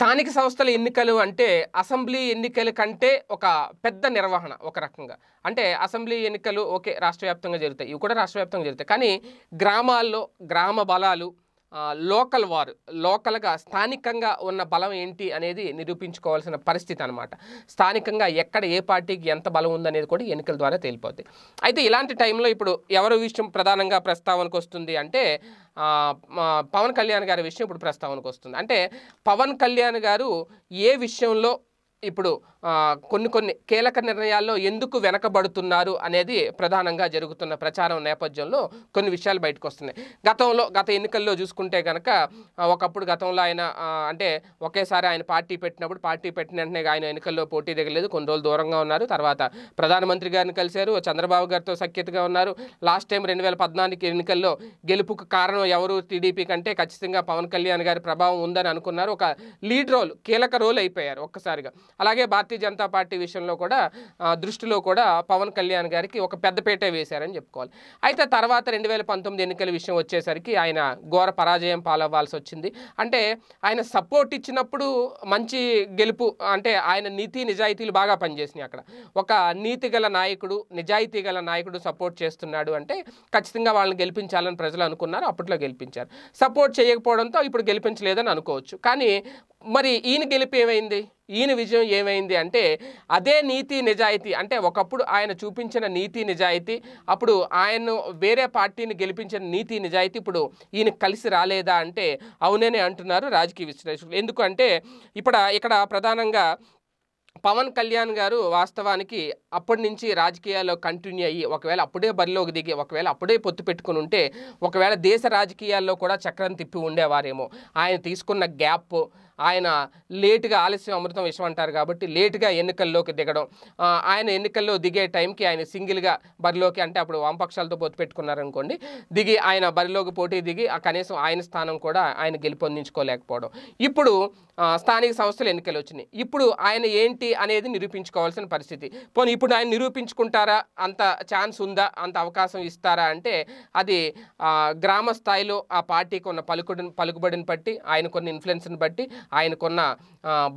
స్థానిక సంస్థల ఎన్నికలు అంటే అసెంబ్లీ ఎన్నికల కంటే ఒక పెద్ద నిర్వహణ ఒక రకంగా అంటే అసెంబ్లీ ఎన్నికలు ఓకే రాష్ట్ర వ్యాప్తంగా జరుగుతాయి ఇవి కూడా రాష్ట్ర వ్యాప్తంగా జరుగుతాయి కానీ గ్రామాల్లో గ్రామ బలాలు లోకల్ వారు లోకల్గా స్థానికంగా ఉన్న బలం ఏంటి అనేది నిరూపించుకోవాల్సిన పరిస్థితి అనమాట స్థానికంగా ఎక్కడ ఏ పార్టీకి ఎంత బలం ఉందనేది కూడా ఎన్నికల ద్వారా తేలిపోద్ది అయితే ఇలాంటి టైంలో ఇప్పుడు ఎవరు విషయం ప్రధానంగా ప్రస్తావనకు వస్తుంది అంటే పవన్ కళ్యాణ్ గారి విషయం ఇప్పుడు ప్రస్తావనకు వస్తుంది అంటే పవన్ కళ్యాణ్ గారు ఏ విషయంలో ఇప్పుడు కొన్ని కొన్ని కీలక నిర్ణయాల్లో ఎందుకు వెనకబడుతున్నారు అనేది ప్రధానంగా జరుగుతున్న ప్రచారం నేపథ్యంలో కొన్ని విషయాలు బయటకు వస్తున్నాయి గతంలో గత ఎన్నికల్లో చూసుకుంటే కనుక ఒకప్పుడు గతంలో ఆయన అంటే ఒకేసారి ఆయన పార్టీ పెట్టినప్పుడు పార్టీ పెట్టిన వెంటనే ఆయన ఎన్నికల్లో పోటీ దిగలేదు కొన్ని రోజులు దూరంగా ఉన్నారు తర్వాత ప్రధానమంత్రి గారిని కలిశారు చంద్రబాబు గారితో సఖ్యతగా ఉన్నారు లాస్ట్ టైం రెండు వేల పద్నాలుగు ఎన్నికల్లో గెలుపుకు కారణం ఎవరు టీడీపీ కంటే ఖచ్చితంగా పవన్ కళ్యాణ్ గారి ప్రభావం ఉందని అనుకున్నారు ఒక లీడ్ రోల్ కీలక రోల్ అయిపోయారు ఒక్కసారిగా అలాగే భారతీయ జనతా పార్టీ విషయంలో కూడా దృష్టిలో కూడా పవన్ కళ్యాణ్ గారికి ఒక పెద్దపేటే వేశారని చెప్పుకోవాలి అయితే తర్వాత రెండు వేల పంతొమ్మిది ఎన్నికల విషయం వచ్చేసరికి ఆయన ఘోర పరాజయం పాలవ్వాల్సి వచ్చింది అంటే ఆయన సపోర్ట్ ఇచ్చినప్పుడు మంచి గెలుపు అంటే ఆయన నీతి నిజాయితీలు బాగా పనిచేసినాయి అక్కడ ఒక నీతి గల నాయకుడు నిజాయితీ గల నాయకుడు సపోర్ట్ చేస్తున్నాడు అంటే ఖచ్చితంగా వాళ్ళని గెలిపించాలని ప్రజలు అనుకున్నారు అప్పట్లో గెలిపించారు సపోర్ట్ చేయకపోవడంతో ఇప్పుడు గెలిపించలేదని అనుకోవచ్చు కానీ మరి ఈయన గెలిపి ఏమైంది ఈయన విజయం ఏమైంది అంటే అదే నీతి నిజాయితీ అంటే ఒకప్పుడు ఆయన చూపించిన నీతి నిజాయితీ అప్పుడు ఆయన్ను వేరే పార్టీని గెలిపించిన నీతి నిజాయితీ ఇప్పుడు ఈయన కలిసి రాలేదా అంటే అవునే అంటున్నారు రాజకీయ విశ్లేషకులు ఎందుకంటే ఇప్పుడు ఇక్కడ ప్రధానంగా పవన్ కళ్యాణ్ గారు వాస్తవానికి అప్పటి నుంచి రాజకీయాల్లో కంటిన్యూ అయ్యి ఒకవేళ అప్పుడే బరిలోకి దిగి ఒకవేళ అప్పుడే పొత్తు పెట్టుకుని ఉంటే ఒకవేళ దేశ రాజకీయాల్లో కూడా చక్రం తిప్పి ఉండేవారేమో ఆయన తీసుకున్న గ్యాప్ ఆయన లేటుగా ఆలస్యం అమృతం విషయం అంటారు కాబట్టి లేటుగా ఎన్నికల్లోకి దిగడం ఆయన ఎన్నికల్లో దిగే టైంకి ఆయన సింగిల్గా బరిలోకి అంటే అప్పుడు వామపక్షాలతో పోతి పెట్టుకున్నారనుకోండి దిగి ఆయన బరిలోకి పోటీ దిగి కనీసం ఆయన స్థానం కూడా ఆయన గెలుపొందించుకోలేకపోవడం ఇప్పుడు స్థానిక సంస్థలు ఎన్నికలు వచ్చినాయి ఇప్పుడు ఆయన ఏంటి అనేది నిరూపించుకోవాల్సిన పరిస్థితి పోనీ ఇప్పుడు ఆయన నిరూపించుకుంటారా అంత ఛాన్స్ ఉందా అంత అవకాశం ఇస్తారా అంటే అది గ్రామ స్థాయిలో ఆ పార్టీకి ఉన్న పలుకుడిని పలుకుబడిని బట్టి ఆయన కొన్ని ఇన్ఫ్లుయెన్స్ని బట్టి ఆయనకున్న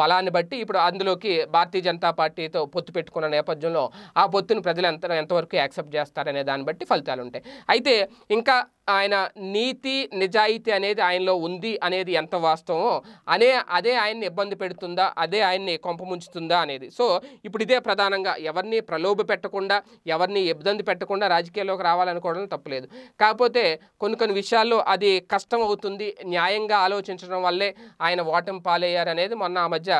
బలాన్ని బట్టి ఇప్పుడు అందులోకి భారతీయ జనతా పార్టీతో పొత్తు పెట్టుకున్న నేపథ్యంలో ఆ పొత్తును ప్రజలు ఎంత ఎంతవరకు యాక్సెప్ట్ చేస్తారనే దాన్ని బట్టి ఫలితాలు ఉంటాయి అయితే ఇంకా ఆయన నీతి నిజాయితీ అనేది ఆయనలో ఉంది అనేది ఎంత వాస్తవమో అనే అదే ఆయన్ని ఇబ్బంది పెడుతుందా అదే ఆయన్ని కొంపముంచుతుందా అనేది సో ఇప్పుడు ఇదే ప్రధానంగా ఎవరిని ప్రలోభ పెట్టకుండా ఎవరిని ఇబ్బంది పెట్టకుండా రాజకీయాల్లోకి రావాలనుకోవడం తప్పలేదు కాకపోతే కొన్ని కొన్ని విషయాల్లో అది కష్టం అవుతుంది న్యాయంగా ఆలోచించడం వల్లే ఆయన ఓటమి పాలయ్యారు అనేది మొన్న ఆ మధ్య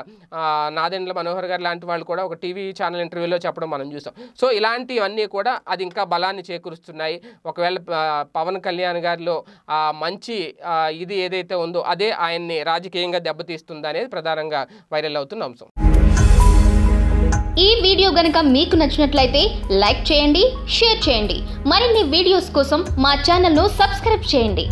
నాదెండ్ల మనోహర్ గారు లాంటి వాళ్ళు కూడా ఒక టీవీ ఛానల్ ఇంటర్వ్యూలో చెప్పడం మనం చూసాం సో ఇలాంటివన్నీ కూడా అది ఇంకా బలాన్ని చేకూరుస్తున్నాయి ఒకవేళ పవన్ కళ్యాణ్ గారిలో మంచి ఇది ఏదైతే ఉందో అదే ఆయన్ని రాజకీయంగా దెబ్బతీస్తుంది అనేది ప్రధానంగా వైరల్ అవుతున్న అంశం ఈ వీడియో గనక మీకు నచ్చినట్లయితే లైక్ చేయండి షేర్ చేయండి మరిన్ని వీడియోస్ కోసం మా ఛానల్ను సబ్స్క్రైబ్ చేయండి